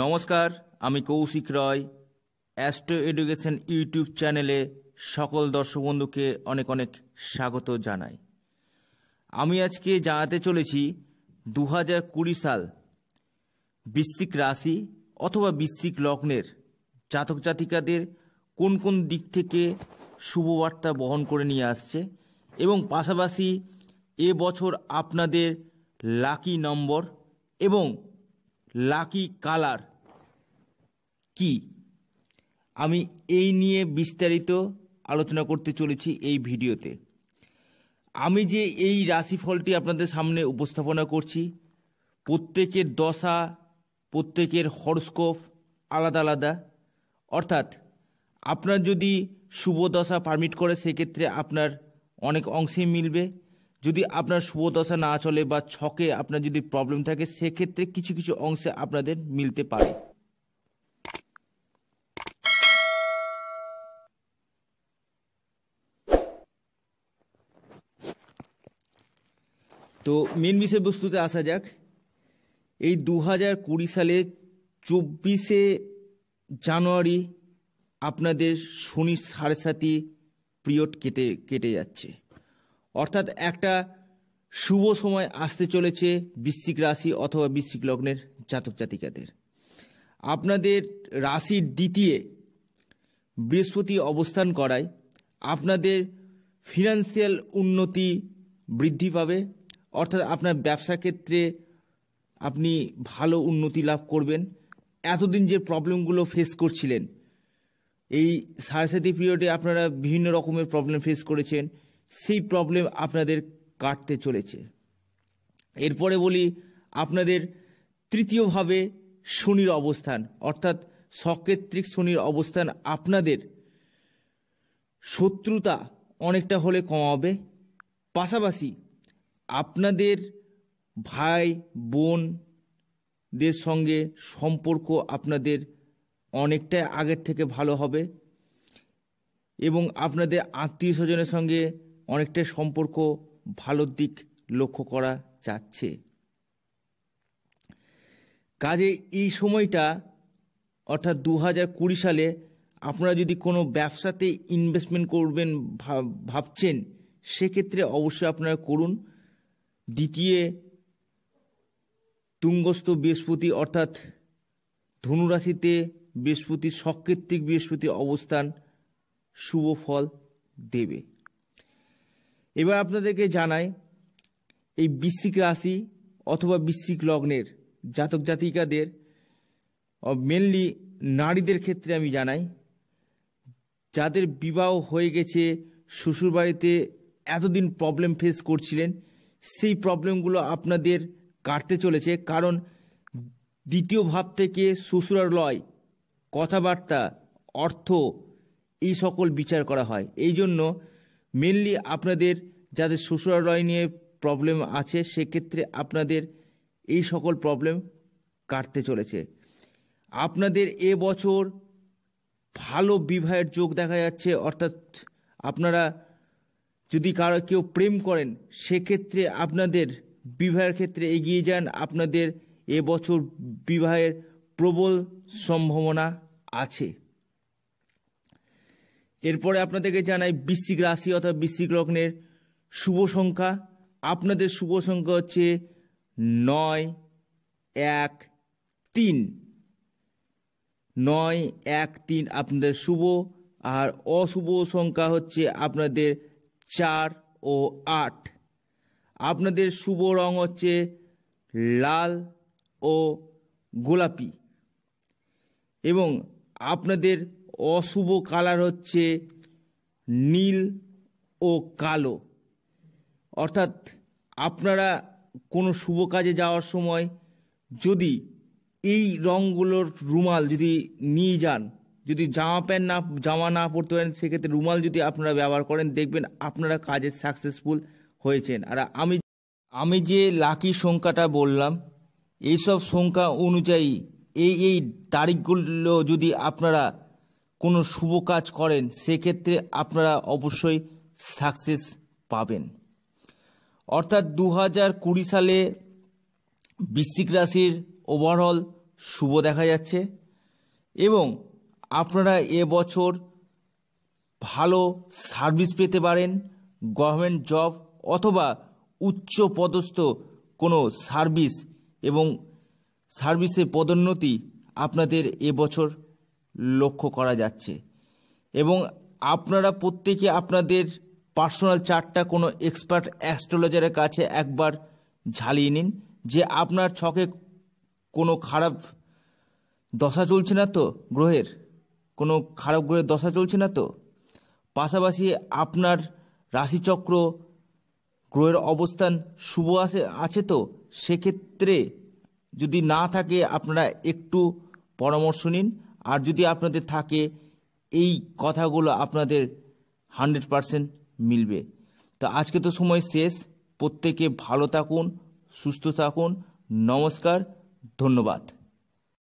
নমস্কার আমি Koushik Roy astro education YouTube চ্যানেলে সকল দর্শক বন্ধুকে অনেক অনেক স্বাগত জানাই আমি আজকে জানাতে চলেছি দু হাজার কুড়ি সাল বিশ্বিক রাশি অথবা বিশ্বিক লগ্নের জাতক জাতিকাদের কোন কোন দিক থেকে শুভবার্তা বহন করে নিয়ে আসছে এবং পাশাপাশি এ বছর আপনাদের লাকি নম্বর এবং লাকি কালার কি আমি এই নিয়ে বিস্তারিত আলোচনা করতে চলেছি এই ভিডিওতে আমি যে এই রাশিফলটি আপনাদের সামনে উপস্থাপনা করছি প্রত্যেকের দশা প্রত্যেকের হরস্কোপ আলাদা আলাদা অর্থাৎ আপনার যদি শুভ দশা পারমিট করে সেক্ষেত্রে আপনার অনেক অংশেই মিলবে যদি আপনার শুভদশা না চলে বা ছকে আপনার যদি প্রবলেম থাকে সেক্ষেত্রে কিছু কিছু অংশে আপনাদের মিলতে পারে তো মেন বিষয়বস্তুতে আসা যাক এই দু হাজার কুড়ি সালে চব্বিশে জানুয়ারি আপনাদের শনি সাড়ে সাতি পিরিয়ড কেটে কেটে যাচ্ছে অর্থাৎ একটা শুভ সময় আসতে চলেছে বৃশ্চিক রাশি অথবা বৃশ্চিক লগ্নের জাতক জাতিকাদের আপনাদের রাশির দ্বিতীয় বৃহস্পতি অবস্থান করায় আপনাদের ফিনান্সিয়াল উন্নতি বৃদ্ধি পাবে অর্থাৎ আপনার ব্যবসা ক্ষেত্রে আপনি ভালো উন্নতি লাভ করবেন এতদিন যে প্রবলেমগুলো ফেস করছিলেন এই সারাসাতি পিরিয়ডে আপনারা বিভিন্ন রকমের প্রবলেম ফেস করেছেন সেই প্রবলেম আপনাদের কাটতে চলেছে এরপরে বলি আপনাদের তৃতীয়ভাবে শনির অবস্থান অর্থাৎ সকেত্রিক শনির অবস্থান আপনাদের শত্রুতা অনেকটা হলে কমাবে পাশাপাশি আপনাদের ভাই বোনদের সঙ্গে সম্পর্ক আপনাদের অনেকটাই আগের থেকে ভালো হবে এবং আপনাদের আত্মীয় স্বজনের সঙ্গে অনেকটা সম্পর্ক ভালোর দিক লক্ষ্য করা যাচ্ছে কাজে এই সময়টা অর্থাৎ দু হাজার কুড়ি সালে আপনারা যদি কোনো ব্যবসাতে ইনভেস্টমেন্ট করবেন ভাবছেন সেক্ষেত্রে অবশ্যই আপনারা করুন দ্বিতীয় তুঙ্গস্থ বৃহস্পতি অর্থাৎ ধনুরাশিতে বৃহস্পতি সকৃত্রিক বৃহস্পতি অবস্থান শুভ ফল দেবে এবার আপনাদেরকে জানাই এই বৃশ্চিক রাশি অথবা বৃশ্চিক লগ্নের জাতক জাতিকাদের মেনলি নারীদের ক্ষেত্রে আমি জানাই যাদের বিবাহ হয়ে গেছে শ্বশুরবাড়িতে এতদিন প্রবলেম ফেস করছিলেন সেই প্রবলেমগুলো আপনাদের কাটতে চলেছে কারণ দ্বিতীয় ভাব থেকে শ্বশুরালয় কথাবার্তা অর্থ এই সকল বিচার করা হয় এই জন্য মেনলি আপনাদের যাদের শ্বশুরালয় নিয়ে প্রবলেম আছে সেক্ষেত্রে আপনাদের এই সকল প্রবলেম কাটতে চলেছে আপনাদের এ বছর ভালো বিবাহের যোগ দেখা যাচ্ছে অর্থাৎ আপনারা যদি কারো কেউ প্রেম করেন সেক্ষেত্রে আপনাদের বিবাহের ক্ষেত্রে এগিয়ে যান আপনাদের এবছর বিবাহের প্রবল সম্ভাবনা আছে এরপরে আপনাদেরকে জানাই বৃশ্চিক রাশি অর্থাৎ বৃশ্চিক লগ্নের শুভ সংখ্যা আপনাদের শুভ সংখ্যা হচ্ছে নয় এক তিন নয় এক তিন আপনাদের শুভ আর অশুভ সংখ্যা হচ্ছে আপনাদের চার ও আট আপনাদের শুভ রং হচ্ছে লাল ও গোলাপি এবং আপনাদের অশুভ কালার হচ্ছে নীল ও কালো অর্থাৎ আপনারা কোনো শুভ কাজে যাওয়ার সময় যদি এই রঙগুলোর রুমাল যদি নিয়ে যান যদি জামা প্যান্ট না জামা না পরতে পারেন সেক্ষেত্রে রুমাল যদি আপনারা ব্যবহার করেন দেখবেন আপনারা কাজে সাকসেসফুল হয়েছেন আর আমি আমি যে লাকি সংখ্যাটা বললাম এইসব সংখ্যা অনুযায়ী এই এই তারিখগুলো যদি আপনারা কোনো শুভ কাজ করেন সেক্ষেত্রে আপনারা অবশ্যই সাকসেস পাবেন অর্থাৎ দু হাজার কুড়ি সালে বৃশ্চিক রাশির ওভারঅল শুভ দেখা যাচ্ছে এবং আপনারা বছর ভালো সার্ভিস পেতে পারেন গভর্নমেন্ট জব অথবা উচ্চ পদস্থ কোনো সার্ভিস এবং সার্ভিসে পদোন্নতি আপনাদের এবছর লক্ষ্য করা যাচ্ছে এবং আপনারা প্রত্যেকে আপনাদের পার্সোনাল চার্টটা কোনো এক্সপার্ট অ্যাস্ট্রোলজারের কাছে একবার ঝালিয়ে নিন যে আপনার ছকে কোনো খারাপ দশা চলছে না তো গ্রহের কোনো খারাপ গ্রহের দশা চলছে না তো পাশাপাশি আপনার রাশিচক্র গ্রহের অবস্থান শুভ আছে আছে তো সেক্ষেত্রে যদি না থাকে আপনারা একটু পরামর্শ নিন আর যদি আপনাদের থাকে এই কথাগুলো আপনাদের হান্ড্রেড পারসেন্ট মিলবে তো আজকে তো সময় শেষ প্রত্যেকে ভালো থাকুন সুস্থ থাকুন নমস্কার ধন্যবাদ